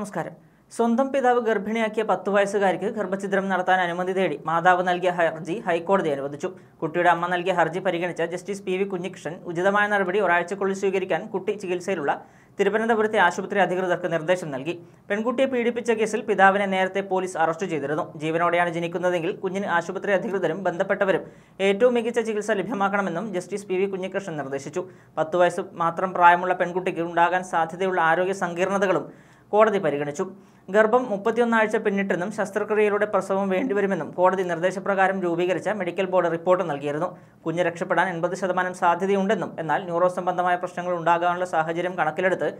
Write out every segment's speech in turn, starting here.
നമസ്കാരം സ്വന്തം പിതാവ് ഗർഭിണിയാക്കിയ പത്ത് വയസ്സുകാരിക്ക് ഗർഭഛിദ്രം നടത്താൻ അനുമതി തേടി മാതാവ് നൽകിയ ഹർജി ഹൈക്കോടതി അനുവദിച്ചു കുട്ടിയുടെ അമ്മ നൽകിയ ഹർജി പരിഗണിച്ച ജസ്റ്റിസ് പി വി കുഞ്ഞികൃഷ്ണൻ ഉചിതമായ നടപടി ഒരാഴ്ചക്കുള്ളിൽ സ്വീകരിക്കാൻ കുട്ടി ചികിത്സയിലുള്ള തിരുവനന്തപുരത്തെ ആശുപത്രി അധികൃതർക്ക് നിർദ്ദേശം നൽകി പെൺകുട്ടിയെ പീഡിപ്പിച്ച കേസിൽ പിതാവിനെ നേരത്തെ പോലീസ് അറസ്റ്റ് ചെയ്തിരുന്നു ജീവനോടെയാണ് ജനിക്കുന്നതെങ്കിൽ കുഞ്ഞിന് ആശുപത്രി അധികൃതരും ബന്ധപ്പെട്ടവരും ഏറ്റവും മികച്ച ചികിത്സ ലഭ്യമാക്കണമെന്നും ജസ്റ്റിസ് പി വി കുഞ്ഞികൃഷ്ണൻ നിർദ്ദേശിച്ചു പത്തു വയസ്സ് മാത്രം പ്രായമുള്ള പെൺകുട്ടിക്ക് ഉണ്ടാകാൻ സാധ്യതയുള്ള ആരോഗ്യ സങ്കീർണതകളും കോടതി പരിഗണിച്ചു ഗർഭം മുപ്പത്തിയൊന്നാഴ്ച പിന്നിട്ടെന്നും ശസ്ത്രക്രിയയിലൂടെ പ്രസവം വേണ്ടിവരുമെന്നും കോടതി നിർദ്ദേശപ്രകാരം രൂപീകരിച്ച മെഡിക്കൽ ബോർഡ് റിപ്പോർട്ട് നൽകിയിരുന്നു കുഞ്ഞ് രക്ഷപ്പെടാൻ എൺപത് ശതമാനം സാധ്യതയുണ്ടെന്നും എന്നാൽ ന്യൂറോ സംബന്ധമായ പ്രശ്നങ്ങൾ ഉണ്ടാകാനുള്ള സാഹചര്യം കണക്കിലെടുത്ത്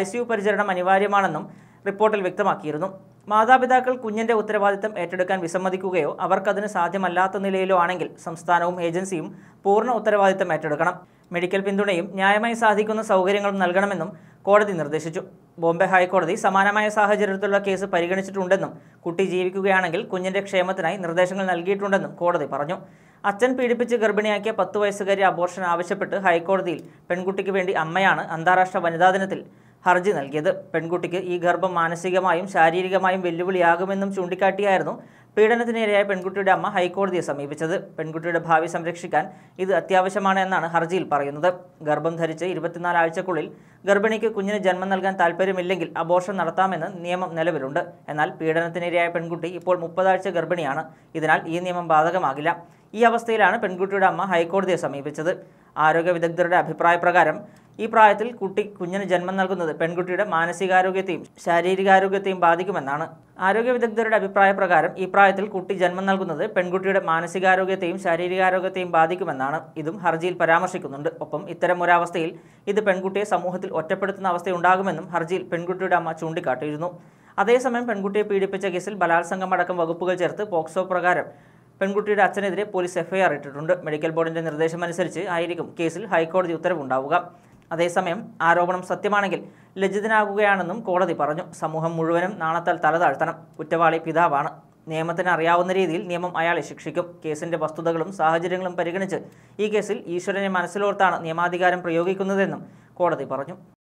ഐ പരിചരണം അനിവാര്യമാണെന്നും റിപ്പോർട്ടിൽ വ്യക്തമാക്കിയിരുന്നു മാതാപിതാക്കൾ കുഞ്ഞിന്റെ ഉത്തരവാദിത്തം ഏറ്റെടുക്കാൻ വിസമ്മതിക്കുകയോ അവർക്കതിന് സാധ്യമല്ലാത്ത നിലയിലോ ആണെങ്കിൽ സംസ്ഥാനവും ഏജൻസിയും പൂർണ്ണ ഉത്തരവാദിത്തം ഏറ്റെടുക്കണം മെഡിക്കൽ പിന്തുണയും ന്യായമായി സാധിക്കുന്ന സൗകര്യങ്ങളും നൽകണമെന്നും കോടതി നിർദ്ദേശിച്ചു ബോംബെ ഹൈക്കോടതി സമാനമായ സാഹചര്യത്തിലുള്ള കേസ് പരിഗണിച്ചിട്ടുണ്ടെന്നും കുട്ടി ജീവിക്കുകയാണെങ്കിൽ കുഞ്ഞിന്റെ ക്ഷേമത്തിനായി നിർദ്ദേശങ്ങൾ നൽകിയിട്ടുണ്ടെന്നും കോടതി പറഞ്ഞു അച്ഛൻ പീഡിപ്പിച്ച് ഗർഭിണിയാക്കിയ പത്ത് വയസ്സുകാരി അബോർഷൻ ആവശ്യപ്പെട്ട് ഹൈക്കോടതിയിൽ പെൺകുട്ടിക്ക് വേണ്ടി അമ്മയാണ് അന്താരാഷ്ട്ര വനിതാ ദിനത്തിൽ ഹർജി നൽകിയത് പെൺകുട്ടിക്ക് ഈ ഗർഭം മാനസികമായും ശാരീരികമായും വെല്ലുവിളിയാകുമെന്നും ചൂണ്ടിക്കാട്ടിയായിരുന്നു പീഡനത്തിനിരയായ പെൺകുട്ടിയുടെ അമ്മ ഹൈക്കോടതിയെ സമീപിച്ചത് പെൺകുട്ടിയുടെ ഭാവി സംരക്ഷിക്കാൻ ഇത് അത്യാവശ്യമാണ് എന്നാണ് ഹർജിയിൽ പറയുന്നത് ഗർഭം ധരിച്ച് ഇരുപത്തിനാല് ആഴ്ചക്കുള്ളിൽ ഗർഭിണിക്ക് കുഞ്ഞിന് ജന്മം നൽകാൻ താല്പര്യമില്ലെങ്കിൽ അബോർഷൻ നടത്താമെന്ന് നിയമം നിലവിലുണ്ട് എന്നാൽ പീഡനത്തിനിരയായ പെൺകുട്ടി ഇപ്പോൾ മുപ്പതാഴ്ച ഗർഭിണിയാണ് ഇതിനാൽ ഈ നിയമം ബാധകമാകില്ല ഈ അവസ്ഥയിലാണ് പെൺകുട്ടിയുടെ അമ്മ ഹൈക്കോടതിയെ സമീപിച്ചത് ആരോഗ്യ വിദഗ്ധരുടെ അഭിപ്രായപ്രകാരം ഈ പ്രായത്തിൽ കുട്ടി കുഞ്ഞിന് ജന്മം നൽകുന്നത് പെൺകുട്ടിയുടെ മാനസികാരോഗ്യത്തെയും ശാരീരികാരോഗ്യത്തെയും ബാധിക്കുമെന്നാണ് ആരോഗ്യ വിദഗ്ധരുടെ അഭിപ്രായ പ്രകാരം ഈ പ്രായത്തിൽ കുട്ടി ജന്മം നൽകുന്നത് പെൺകുട്ടിയുടെ മാനസികാരോഗ്യത്തെയും ശാരീരികാരോഗ്യത്തെയും ബാധിക്കുമെന്നാണ് ഇതും ഹർജിയിൽ പരാമർശിക്കുന്നുണ്ട് ഒപ്പം ഒരവസ്ഥയിൽ ഇത് പെൺകുട്ടിയെ സമൂഹത്തിൽ ഒറ്റപ്പെടുത്തുന്ന അവസ്ഥയുണ്ടാകുമെന്നും ഹർജിയിൽ പെൺകുട്ടിയുടെ അമ്മ ചൂണ്ടിക്കാട്ടിയിരുന്നു അതേസമയം പെൺകുട്ടിയെ പീഡിപ്പിച്ച കേസിൽ അടക്കം വകുപ്പുകൾ ചേർത്ത് പോക്സോ പ്രകാരം പെൺകുട്ടിയുടെ അച്ഛനെതിരെ പോലീസ് എഫ്ഐആർ ഇട്ടിട്ടുണ്ട് മെഡിക്കൽ ബോർഡിന്റെ നിർദ്ദേശമനുസരിച്ച് ആയിരിക്കും കേസിൽ ഹൈക്കോടതി ഉത്തരവുണ്ടാവുക അതേസമയം ആരോപണം സത്യമാണെങ്കിൽ ലജ്ജിതനാകുകയാണെന്നും കോടതി പറഞ്ഞു സമൂഹം മുഴുവനും നാണത്താൽ തലതാഴ്ത്തണം കുറ്റവാളി പിതാവാണ് നിയമത്തിന് അറിയാവുന്ന രീതിയിൽ നിയമം അയാളെ ശിക്ഷിക്കും കേസിന്റെ വസ്തുതകളും സാഹചര്യങ്ങളും പരിഗണിച്ച് ഈ കേസിൽ ഈശ്വരനെ മനസ്സിലോർത്താണ് നിയമാധികാരം പ്രയോഗിക്കുന്നതെന്നും കോടതി പറഞ്ഞു